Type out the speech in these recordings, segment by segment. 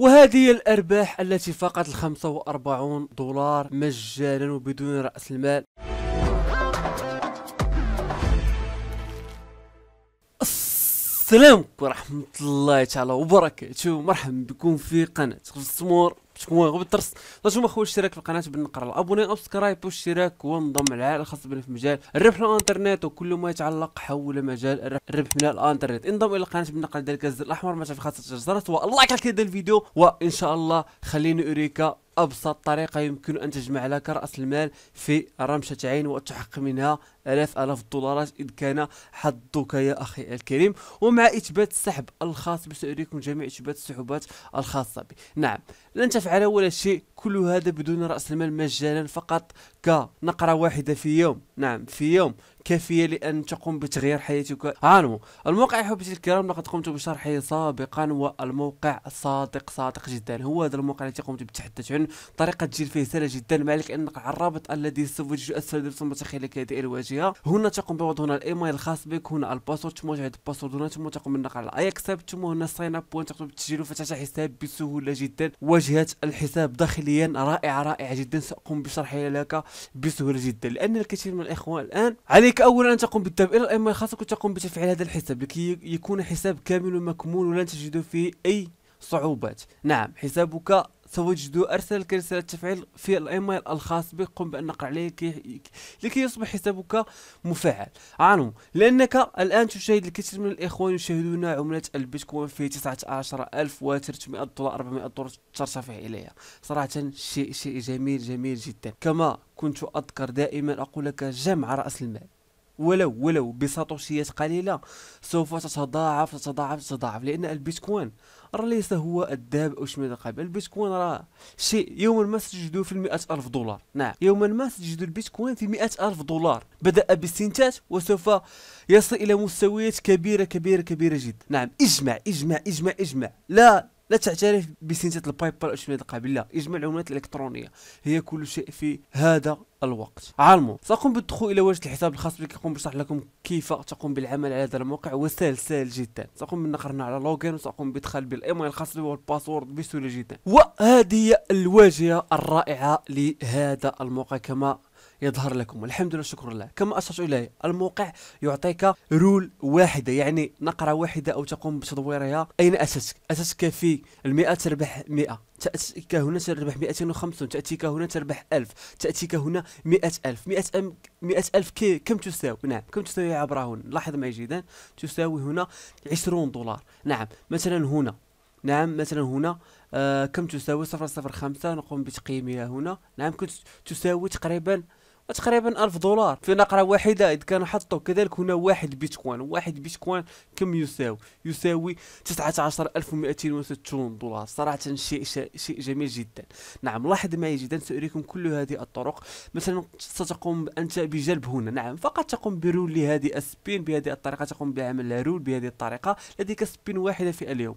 وهذه الأرباح التي فقط 45 دولار مجانا وبدون رأس المال السلام ورحمة الله تعالى وبركاته مرحبا بكم في قناة السمور شكون غير بالترس لا تنسوا اخويا الاشتراك في القناه بالنقر الابوني او سكرايب والاشتراك وانضم العائله الخاصه بنا في مجال الربح من الانترنت وكل ما يتعلق حول مجال الربح من الانترنت انضم الى القناه بالنقر ذلك الزر الاحمر ما في خاصه الجرس واللايك على هذا الفيديو وان شاء الله خليني اريك ابسط طريقه يمكن ان تجمع لك راس المال في رمشه عين وتحقق منها آلاف آلاف الدولارات إن كان حظك يا أخي الكريم ومع إثبات السحب الخاص بسأريكم جميع إثبات السحوبات الخاصة بي نعم لن تفعل ولا شيء كل هذا بدون رأس المال مجانا فقط كنقرة واحدة في يوم نعم في يوم كافية لأن تقوم بتغيير حياتك عانمو الموقع حبيت الكرام لقد قمت بشرحه سابقا والموقع صادق صادق جدا هو هذا الموقع الذي قمت بتحدث عنه طريقة جيل فيه سهلة جدا ما عليك أن الرابط الذي سوف تجد أسفل الرسم متخيل هذه الواجهة الخارجيه هنا تقوم بوضع هنا الايميل الخاص بك هنا الباسورد ثم تعيد الباسورد هنا ثم تقوم بالنقر على اي اكسبت ثم هنا ساين اب وتقوم تقوم بالتسجيل وفتح حساب بسهوله جدا واجهه الحساب داخليا رائعه رائعه جدا ساقوم بشرحها لك بسهوله جدا لان الكثير من الاخوان الان عليك اولا ان تقوم بالذهاب الى الايميل خاصك وتقوم بتفعيل هذا الحساب لكي يكون حساب كامل ومكمول ولن تجد فيه اي صعوبات نعم حسابك سوجدوا أرسلك رسالة تفعيل في الإيميل الخاص بك قم بأن نقر عليه كي لكي يصبح حسابك مفعل عنو لأنك الآن تشاهد الكثير من الإخوان يشاهدون عملة البيتكوين في 19300 دولار 400 دولار ترتفع إليها صراحة شيء شيء جميل جميل جدا كما كنت أذكر دائما أقول لك جمع رأس المال ولو ولو بساتوشيات قليلة سوف تتضاعف تتضاعف تتضاعف لأن البيتكوين راه ليس هو الذهب أو شيء من البيتكوين راه شيء يوما ما ستجده في المئة ألف دولار نعم يوما ما ستجد البيتكوين في مئة ألف دولار بدأ بالسنتات وسوف يصل إلى مستويات كبيرة كبيرة كبيرة جدا نعم اجمع اجمع اجمع اجمع لا لا تعترف بسنتة البايبال أشمل القابل لا إجمع العملات الإلكترونية هي كل شيء في هذا الوقت عالمو سأقوم بالدخول إلى واجهة الحساب الخاص بك كيقوم بشرح لكم كيف تقوم بالعمل على هذا الموقع وسهل سهل جدا سأقوم بالنقر هنا على لوجين وسأقوم بإدخال بالإيميل الخاص بي والباسورد بسهولة جدا وهذه الواجهة الرائعة لهذا الموقع كما يظهر لكم الحمد لله شكر الله كما اشرت اليه الموقع يعطيك رول واحده يعني نقره واحده او تقوم بتدويرها اين اسسك اسسك في ال100 تربح 100 تأتيك هنا تربح 250 تأتيك هنا تربح 1000 تأتيك هنا 100000 100000 100000 كي كم تساوي نعم كم تساوي عبر هنا لاحظ معي جيدا تساوي هنا 20 دولار نعم مثلا هنا نعم مثلا هنا آه كم تساوي 0.05 نقوم بتقييمها هنا نعم كنت تساوي تقريبا تقريبا 1000 دولار في نقره واحده اذا كان حطوا كذلك هنا واحد بيتكوين واحد بيتكوين كم يساوي يساوي 19260 دولار صراحه شيء شيء جميل جدا نعم لاحظ معي جدا ساريكم كل هذه الطرق مثلا ستقوم انت بجلب هنا نعم فقط تقوم برول لهذه السبين بهذه الطريقه تقوم بعمل رول بهذه الطريقه لديك سبين واحده في اليوم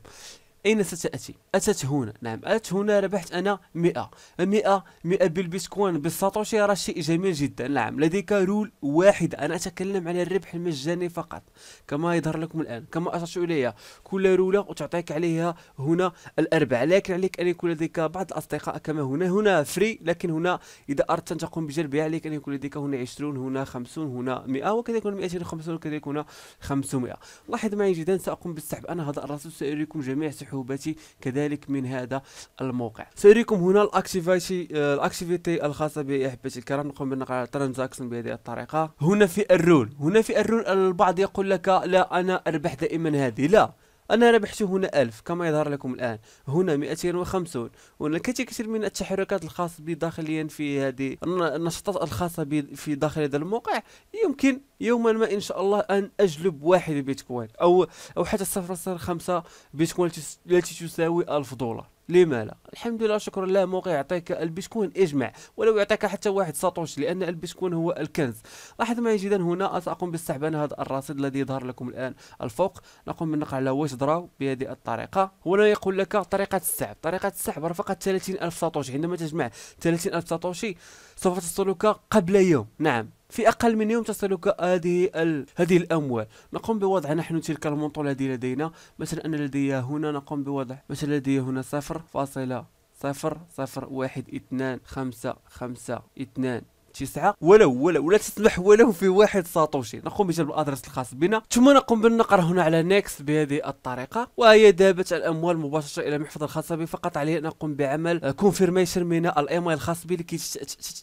أين ستأتي؟ أتت هنا نعم أتت هنا ربحت أنا 100 100 100 بالبيتكوين بالساتوشي راه شيء جميل جدا نعم لديك رول واحد أنا أتكلم على الربح المجاني فقط كما يظهر لكم الآن كما أشرت إليها كل رولة وتعطيك عليها هنا الأربع، لكن عليك أن يكون لديك بعض الأصدقاء كما هنا هنا فري لكن هنا إذا أردت أن تقوم بجلبها عليك أن يكون لديك هنا 20 هنا 50 هنا 100 وكذلك هنا 250 وكذلك هنا 500 لاحظ معي جدا سأقوم بالسحب أنا هذا الرصيد سأريكم جميع سحب المحوبة كذلك من هذا الموقع سأريكم هنا الاكتيفيتي آه، الاكتيفيتي الخاصة بأحبتي الكرام نقوم بنقل ترانزاكشن بهذه الطريقة هنا في الرول هنا في الرول البعض يقول لك لا أنا أربح دائما هذه لا أنا ربحت هنا 1000 كما يظهر لكم الآن هنا 250 هنا كثير من التحركات الخاصة داخليا في هذه النشاطات الخاصة في داخل هذا الموقع يمكن يوما ما ان شاء الله ان اجلب واحد بيتكوين او او حتى صفر صفر خمسة بيتكوين التي تساوي ألف دولار لما لا الحمد لله شكرا لا موقع يعطيك البيتكوين اجمع ولو يعطيك حتى واحد ساتوش لان البيتكوين هو الكنز لاحظ ما جيدا هنا ساقوم باستعبان هذا الرصيد الذي يظهر لكم الان الفوق نقوم بالنقر على دراو بهذه الطريقه هنا يقول لك طريقه السحب طريقه السحب فقط 30000 ساتوشي عندما تجمع 30000 ساتوشي سوف تصلك قبل يوم نعم في أقل من يوم تصلك هذه هذه الأموال نقوم بوضع نحن تلك المنطولة التي لدينا مثلا أنا لدي هنا نقوم بوضع مثلا لدي هنا صفر فاصلة صفر صفر واحد اثنان خمسة خمسة اثنان الاتساع ولو ولو ولا تسمح ولو في واحد ساتوشي نقوم بجلب الادرس الخاص بنا ثم نقوم بالنقر هنا على نيكس بهذه الطريقه وهي ذهبت الاموال مباشره الى المحفظه الخاصه بي فقط علي ان اقوم بعمل كونفيرميشن من الايميل الخاص بي لكي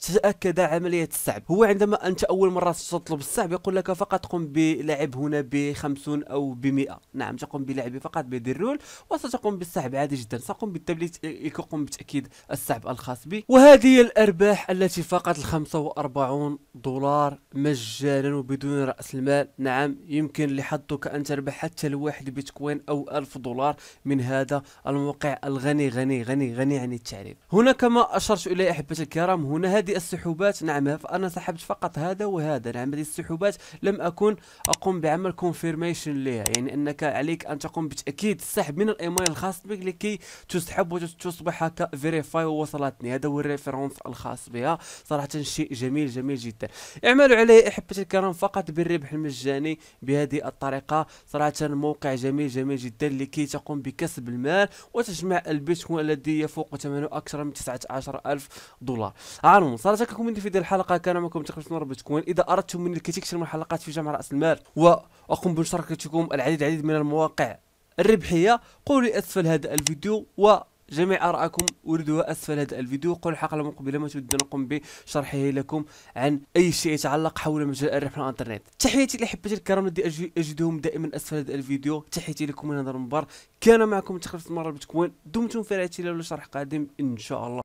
تتاكد عمليه السحب هو عندما انت اول مره تطلب السحب يقول لك فقط قم بلعب هنا ب 50 او ب 100 نعم تقوم بلعب فقط بدرول الرول وستقوم بالسحب عادي جدا ساقوم بالتبليت اقوم بتاكيد السحب الخاص بي وهذه الارباح التي فقط الخمسة 45 دولار مجانا وبدون رأس المال نعم يمكن لحظك أن تربح حتى الواحد بيتكوين أو ألف دولار من هذا الموقع الغني غني غني غني عن التعريف هنا كما أشرت إليه أحبتي الكرام هنا هذه السحوبات نعم فأنا سحبت فقط هذا وهذا نعم هذه السحوبات لم أكن أقوم بعمل كونفيرميشن لها يعني أنك عليك أن تقوم بتأكيد السحب من الإيميل الخاص بك لكي تسحب وتصبح كفيريفاي ووصلتني هذا هو الريفرنس الخاص بها صراحة شيء جميل جميل جدا اعملوا عليه احبتي الكرام فقط بالربح المجاني بهذه الطريقه صراحه موقع جميل جميل جدا لكي تقوم بكسب المال وتجمع البيتكوين الذي يفوق ثمنه اكثر من 19 الف دولار عالم صراحه كنكون من في هذه الحلقه كان معكم تقريبا بيتكوين اذا اردتم من الكثير من الحلقات في جمع راس المال واقوم بمشاركتكم العديد العديد من المواقع الربحيه قولوا اسفل هذا الفيديو و جميع آرائكم وردوها أسفل هذا الفيديو قل الحلقة المقبلة ما تود نقوم بشرحه لكم عن أي شيء يتعلق حول مجال الربح على الإنترنت تحياتي لأحبتي الكرام الذي أجدهم دائما أسفل هذا الفيديو تحياتي لكم من هذا المنبر كان معكم تخلف المرة بتكون دمتم في رعاية الله لشرح قادم إن شاء الله